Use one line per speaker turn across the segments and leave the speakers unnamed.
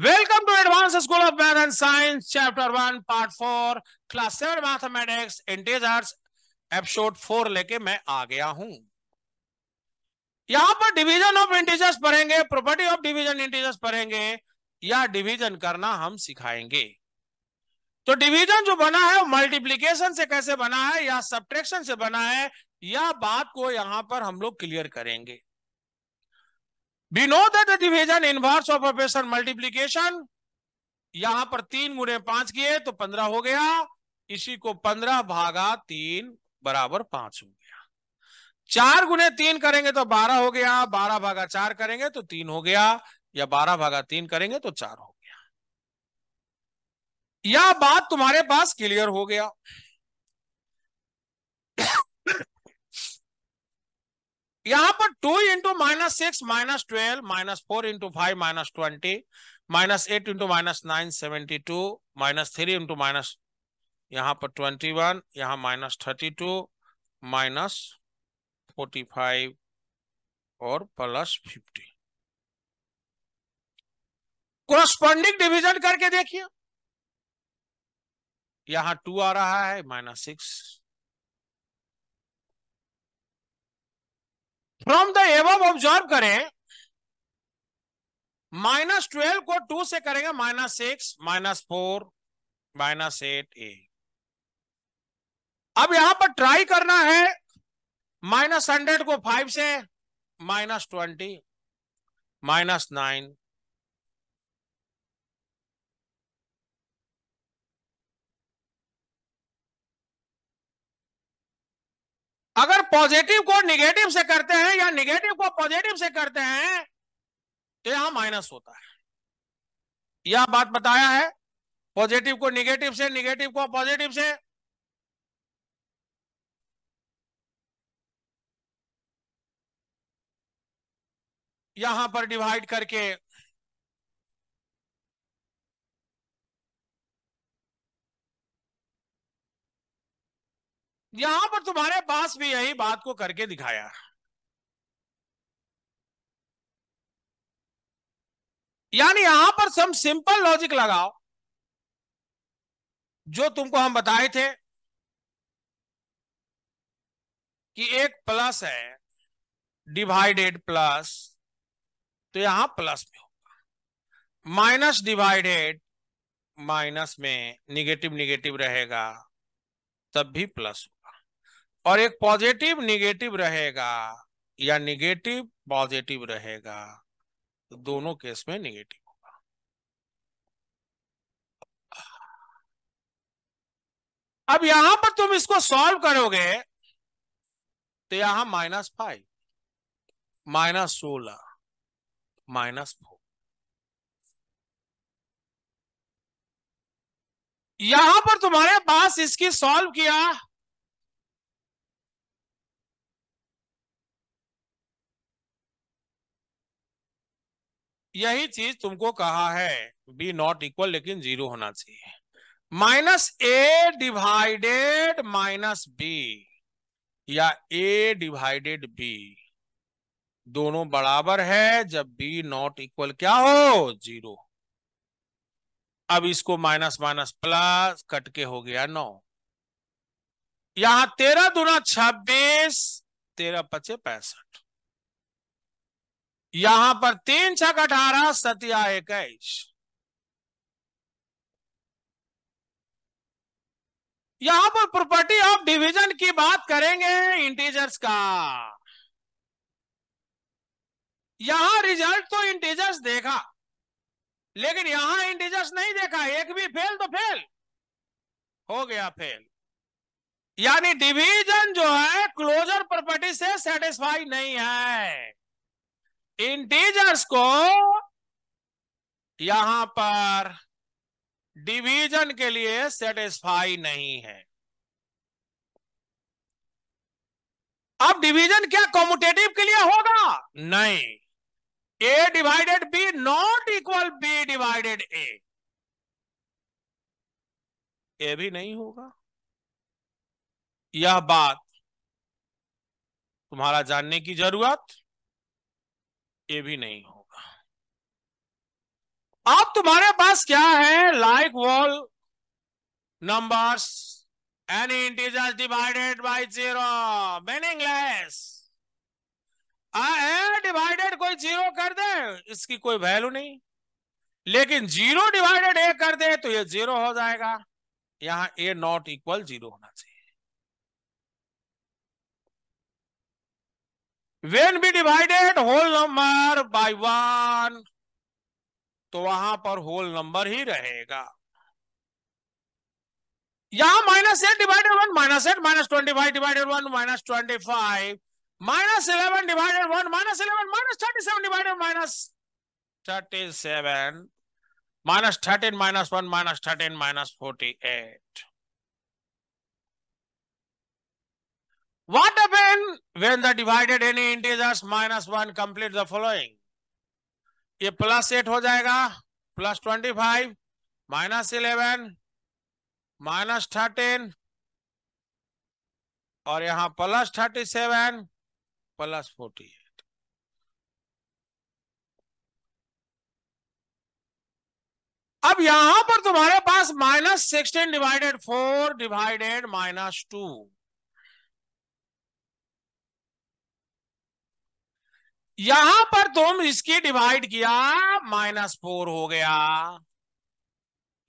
Welcome to advance school of math and science chapter one part four class seven Mathematics, Integers, episode four लेके मैं आ गया हूं यहां पर डिवीजन ऑफ इंटीजर्स पढ़ेंगे प्रॉपर्टी ऑफ डिवीजन इंटीजर्स पढ़ेंगे या डिवीजन करना हम सिखाएंगे तो डिवीजन जो बना है वो मल्टीप्लीकेशन से कैसे बना है या सब्ट्रैक्शन से बना है यह बात को यहां पर हम लोग क्लियर करेंगे we know that the division inverse of operation multiplication यहां पर तीन गुणे पांच किए तो पंद्रह हो गया इसी को पंद्रह भागा तीन बराबर पांच हो गया चार गुने तीन करेंगे तो बारह हो गया बारह भागा चार करेंगे तो तीन हो गया या बारह भागा तीन करेंगे तो चार हो गया यह बात तुम्हारे पास क्लियर हो गया यहां पर two into minus six minus twelve minus four into five minus twenty minus eight into minus nine seventy two minus three into minus यहां पर ट्वेंटी वन यहां minus thirty two minus forty five और plus fifty corresponding division करके देखिए यहां two आ रहा है minus six from the above observe करें माइनस ट्वेल्व को टू से करेंगे minus six minus four minus eight ए अब यहां पर ट्राई करना है माइनस हंड्रेड को फाइव से माइनस ट्वेंटी माइनस नाइन अगर पॉजिटिव को निगेटिव से करते हैं या निगेटिव को पॉजिटिव से करते हैं तो यहां माइनस होता है यह बात बताया है पॉजिटिव को निगेटिव से निगेटिव को पॉजिटिव से यहां पर डिवाइड करके यहां पर तुम्हारे पास भी यही बात को करके दिखाया यानी यहां पर सम सिंपल लॉजिक लगाओ जो तुमको हम बताए थे कि एक प्लस है डिवाइडेड प्लस तो यहां प्लस में होगा माइनस डिवाइडेड माइनस में निगेटिव निगेटिव रहेगा तब भी प्लस होगा और एक पॉजिटिव निगेटिव रहेगा या निगेटिव पॉजिटिव रहेगा तो दोनों केस में निगेटिव होगा अब यहां पर तुम इसको सॉल्व करोगे तो यहां माइनस फाइव माइनस सोलह माइनस फोर यहां पर तुम्हारे पास इसकी सॉल्व किया यही चीज तुमको कहा है बी नॉट इक्वल लेकिन जीरो होना चाहिए minus A divided minus B या ए डिवाइडेड बी दोनों बराबर है जब बी नॉट इक्वल क्या हो जीरो अब इसको माइनस माइनस प्लस कट के हो गया नौ यहां तेरह दुना छब्बीस तेरह पचे पैंसठ यहां पर तीन छक अठारह सतिया इक्कीस यहां पर प्रॉपर्टी ऑफ डिवीजन की बात करेंगे इंटीजर्स का यहां रिजल्ट तो इंटीजर्स देखा लेकिन यहां इंटीजर्स नहीं देखा एक भी फेल तो फेल हो गया फेल यानी डिवीजन जो है क्लोजर प्रॉपर्टी से सेटिस्फाई नहीं है इंटीजर्स को यहां पर डिवीजन के लिए सेटिस्फाई नहीं है अब डिवीजन क्या कॉमुटेटिव के लिए होगा नहीं A divided B not equal B divided A A भी नहीं होगा यह बात तुम्हारा जानने की जरूरत ये भी नहीं होगा अब तुम्हारे पास क्या है like whole numbers any integers divided by zero meaningless divided कोई जीरो कर दे इसकी कोई वैल्यू नहीं लेकिन जीरो डिवाइडेड ए कर दे तो ये जीरो हो जाएगा यहां ए नॉट इक्वल जीरो होना चाहिए when B divided whole number by one तो वहां पर होल नंबर ही रहेगा यहां minus eight divided one minus eight minus twenty five divided one minus twenty five minus eleven divided one minus eleven minus thirty seven divided minus thirty seven minus thirteen minus one minus thirteen minus forty eight What happens when the divided any integers minus one complete the following? ये plus eight हो जाएगा plus twenty five minus eleven minus thirteen और यहां plus thirty seven plus forty eight अब यहां पर तुम्हारे पास minus sixteen divided four divided minus two यहां पर तुम इसकी डिवाइड किया माइनस फोर हो गया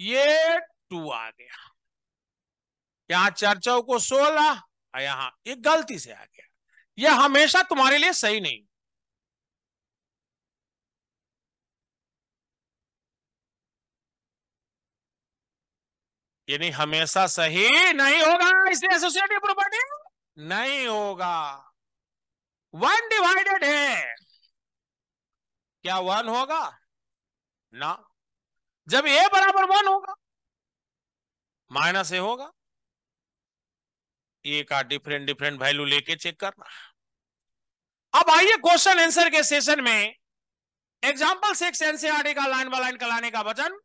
ये टू आ गया यहां चर्चा को सोलह यहां एक गलती से आ गया यह हमेशा तुम्हारे लिए सही नहीं यानी हमेशा सही नहीं होगा इसलिए एसोसिएटिव प्रॉपर्टी नहीं होगा वन डिवाइडेड है क्या वन होगा ना जब ए बराबर वन होगा माइनस ए होगा ए का डिफरेंट डिफरेंट वैल्यू लेके चेक करना अब आइए क्वेश्चन आंसर के सेशन में एग्जाम्पल सिक्स एनसीआरटी का लाइन बाय लाइन कराने का वचन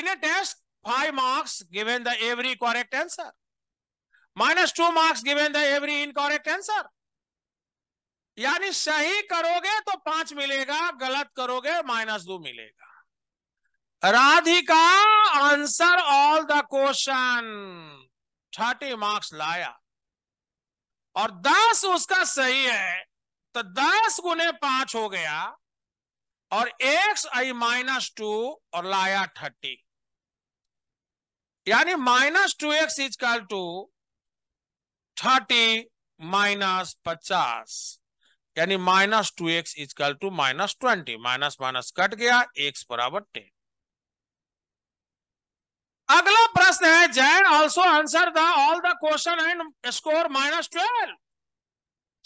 in a test five marks given the every correct answer minus two marks given the every incorrect answer यानी सही करोगे तो पांच मिलेगा गलत करोगे माइनस दो मिलेगा Radhika answer all the question thirty marks लाया और दस उसका सही है तो दस गुने पांच हो गया और एक्स आई माइनस टू और लाया थर्टी यानी minus two X equal to thirty minus पचास यानी minus two X equal to minus twenty minus minus cut गया एक्स बराबर टेन अगला प्रश्न है Jain also answer the all the question and score minus twelve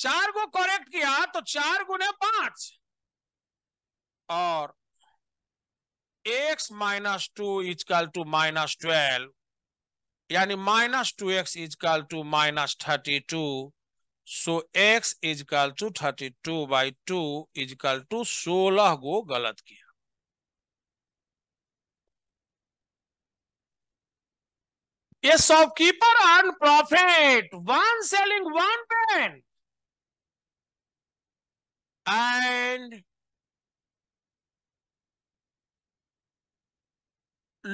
चार को करेक्ट किया तो चार गुने पांच और X minus two equal to minus twelve यानी minus two X equal to minus thirty two so x is equal to thirty two by two equal to सोलह गो गलत किया ये shopkeeper earn profit one selling one pen and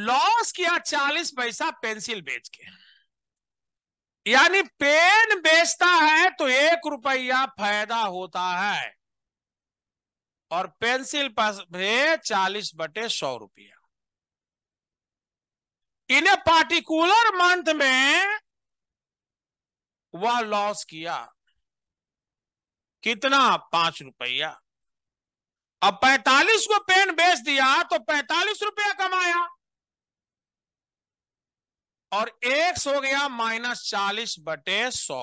loss किया चालीस पैसा pencil बेच के यानी पेन बेचता है तो एक रुपया फायदा होता है और पेंसिल पे चालीस बटे सौ रुपया इन ए पार्टिकुलर मंथ में वह लॉस किया कितना पांच रुपया अब पैतालीस को पेन बेच दिया तो पैतालीस रुपया कमाया और एक्स हो गया माइनस चालीस बटे सौ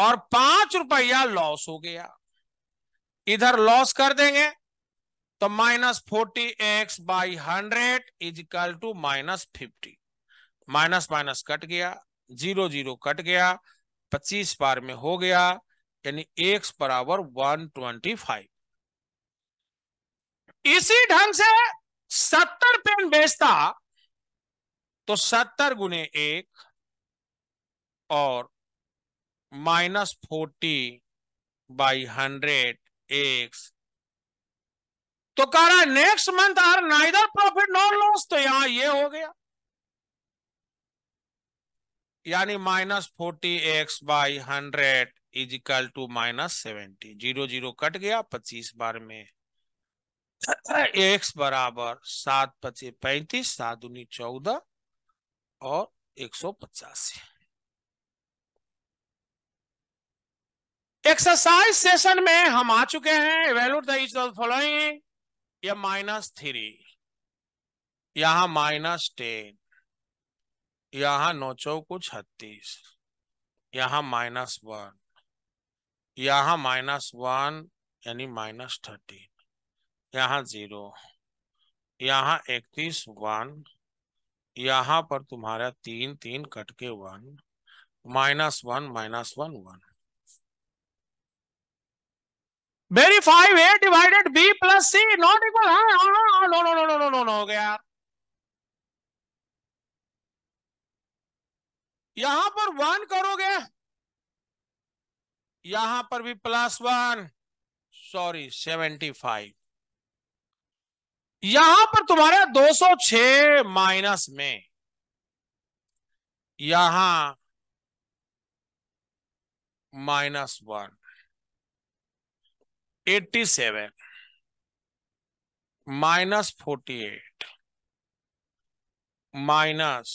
और पांच रुपया लॉस हो गया इधर लॉस कर देंगे तो minus forty X by hundred equal to minus fifty minus minus cut गया जीरो जीरो कट गया पच्चीस बार में हो गया यानी एक्स बराबर वन ट्वेंटी फाइव इसी ढंग से सत्तर पेन बेचता तो सत्तर गुने एक और minus forty by hundred X तो कह रहा है next month are neither profit nor loss तो यहां ये हो गया यानी minus forty X by hundred equal to minus seventy zero zero cut गया पच्चीस बार में एक्स बराबर सात पच्चीस पैंतीस सात उन्नीस चौदह और एक सौ पचासी एक्सरसाइज सेशन में हम आ चुके हैं वैल्यूड द फॉलोइंग या माइनस थ्री यहां माइनस टेन यहां नौ चौको छत्तीस यहां माइनस वन यहां माइनस वन यानी माइनस थर्टीन यहां जीरो यहां इकतीस वन यहां पर तुम्हारा तीन तीन कट के one minus one minus one one five A divided B plus C not equal no no no no no no no हो गया यहां पर वन करोगे यहां पर भी plus one sorry seventy five यहां पर तुम्हारे 206 माइनस में यहां minus one eighty seven minus forty eight minus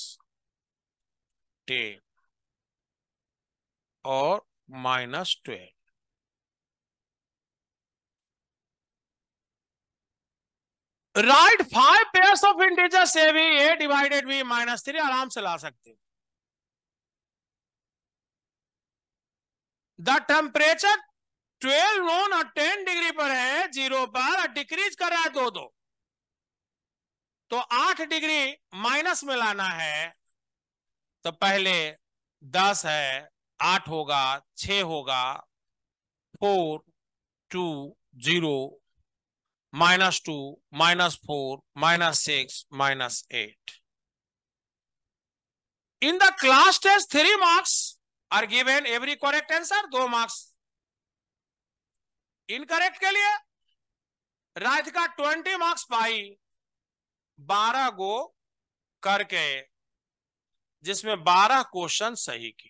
ten और minus twelve right five pairs of integer से भी A divided B minus three आराम से ला सकते द टेम्परेचर ट्वेल्व नोन और टेन डिग्री पर है जीरो पर डिक्रीज कर रहा है दो दो तो आठ डिग्री माइनस में लाना है तो पहले दस है आठ होगा छ होगा four two zero minus 2, minus 4, minus 6, minus 8. In the class test, 3 marks are given every correct answer, 2 marks. Incorrect के लिए राधिका 20 मार्क्स पाई 12 गो करके जिसमें 12 क्वेश्चन सही की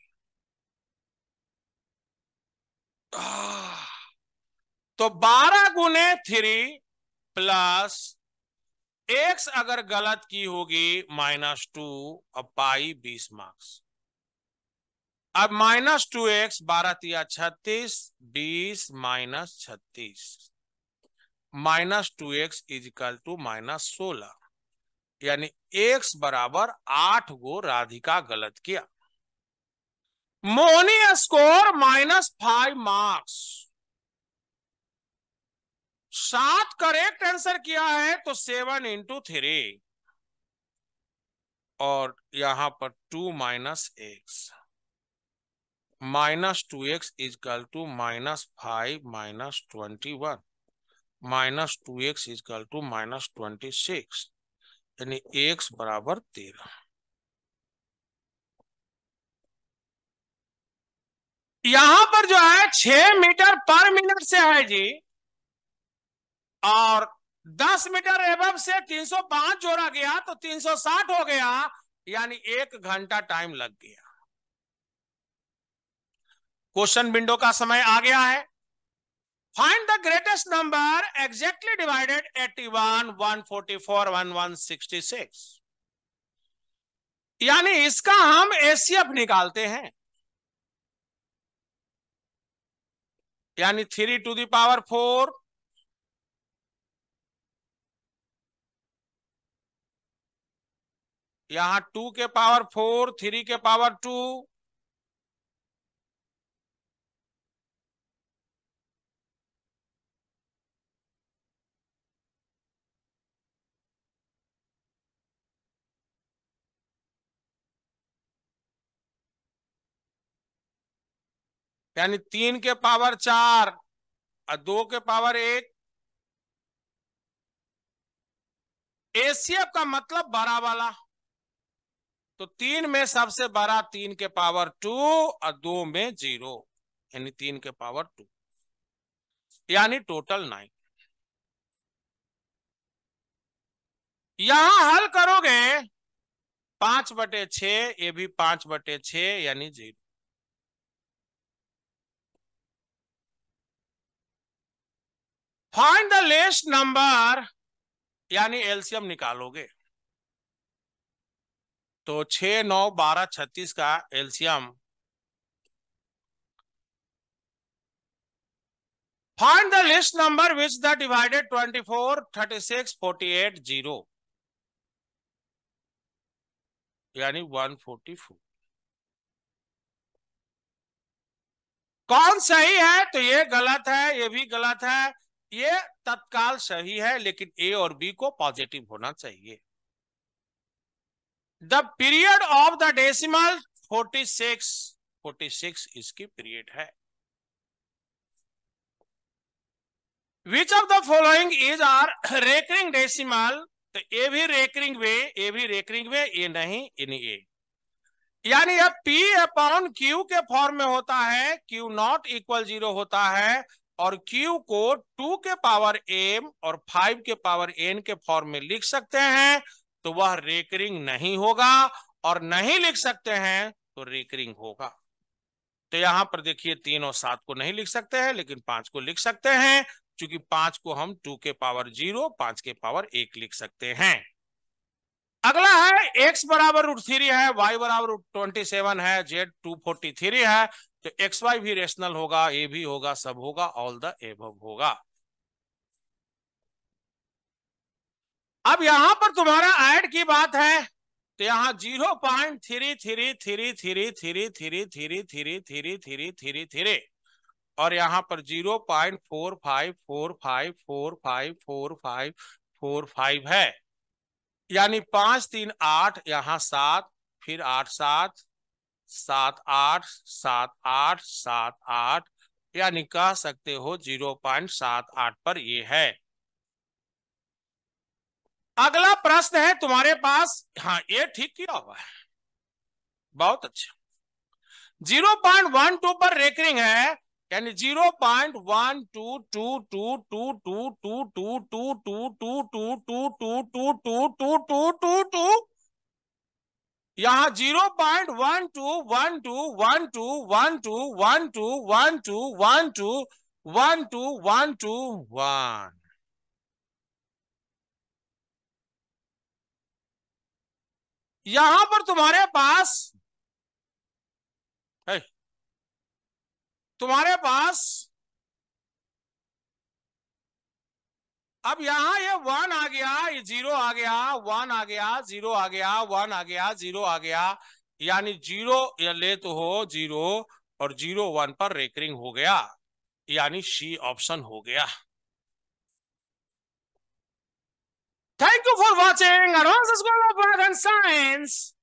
तो 12 गुने थ्री प्लस एक्स अगर गलत की होगी माइनस टू और पाई बीस मार्क्स अब माइनस टू एक्स बारह तिया छत्तीस बीस माइनस छत्तीस minus two X equal to minus सोलह यानी एक्स बराबर आठ गो राधिका गलत किया Moni score minus five marks सात करेक्ट आंसर किया है तो सेवन इंटू थ्री और यहां पर two minus X minus two X equal to minus five minus twenty one minus two X equal to minus twenty six यानी एक्स बराबर तेरह यहां पर जो है छह मीटर पर मिनट से है जी और 10 मीटर एब से 305 जोड़ा गया तो 360 हो गया यानी एक घंटा टाइम लग गया क्वेश्चन विंडो का समय आ गया है find the greatest number exactly divided eighty one one forty four one one sixty six यानी इसका हम एसीएफ निकालते हैं यानी थ्री टू दावर फोर यहां टू के पावर फोर थ्री के पावर टू यानी तीन के पावर चार और दो के पावर एक एसीएफ का मतलब बड़ा वाला तो तीन में सबसे बड़ा तीन के पावर टू और दो में जीरो यानी तीन के पावर टू यानी टोटल नाइन यहां हल करोगे पांच बटे छ ये भी पांच बटे छ यानी zero find the least number यानी एल्सियम निकालोगे तो छ नौ बारह छत्तीस का LCM find the least number which the divided twenty four thirty six forty eight zero यानी वन फोर्टी फोर कौन सही है तो ये गलत है ये भी गलत है ये तत्काल सही है लेकिन ए और बी को पॉजिटिव होना चाहिए the period of the decimal 46 46 इसकी पीरियड है which of the following is are recurring decimal तो ए भी रेकरिंग वे ए भी रेकरिंग वे ए नहीं इन ए यानी यह पी अपॉन क्यू के फॉर्म में होता है क्यू नॉट इक्वल जीरो होता है और क्यू को टू के पावर एम और फाइव के पावर एन के फॉर्म में लिख सकते हैं तो वह रेकरिंग नहीं होगा और नहीं लिख सकते हैं तो रेकरिंग होगा तो यहां पर देखिए तीन और सात को नहीं लिख सकते हैं लेकिन पांच को लिख सकते हैं क्योंकि पांच को हम टू के पावर जीरो पांच के पावर एक लिख सकते हैं अगला है एक्स बराबर रूट थ्री है वाई बराबर रूट ट्वेंटी सेवन है जेड टू फोर्टी थ्री है तो एक्स वाई भी रेशनल होगा ए भी होगा सब होगा ऑल द एव होगा अब यहां पर तुम्हारा ऐड की बात है तो यहाँ zero point three three three three three three three three three three three three और यहाँ पर zero point four five four five four five four five four five है यानी पांच तीन आठ यहाँ सात फिर आठ सात सात आठ सात आठ सात आठ यानी कह सकते हो जीरो पॉइंट सात आठ पर ये है अगला प्रश्न है तुम्हारे पास हाँ ये ठीक किया हुआ है बहुत अच्छा जीरो पॉइंट वन टू पर रेकरिंग है यानी zero point one two two two two two two two two two two two two two two two two two two two यहां zero point one two one two one two one two one two one two one two one two one two one यहां पर तुम्हारे पास है तुम्हारे पास अब यहां ये one आ गया ये जीरो आ गया वन आ गया जीरो आ गया वन आ गया जीरो आ गया यानी जीरो या ले तो हो जीरो और जीरो वन पर रेकरिंग हो गया यानी सी ऑप्शन हो गया Thank you for watching Advances School of Math and Science.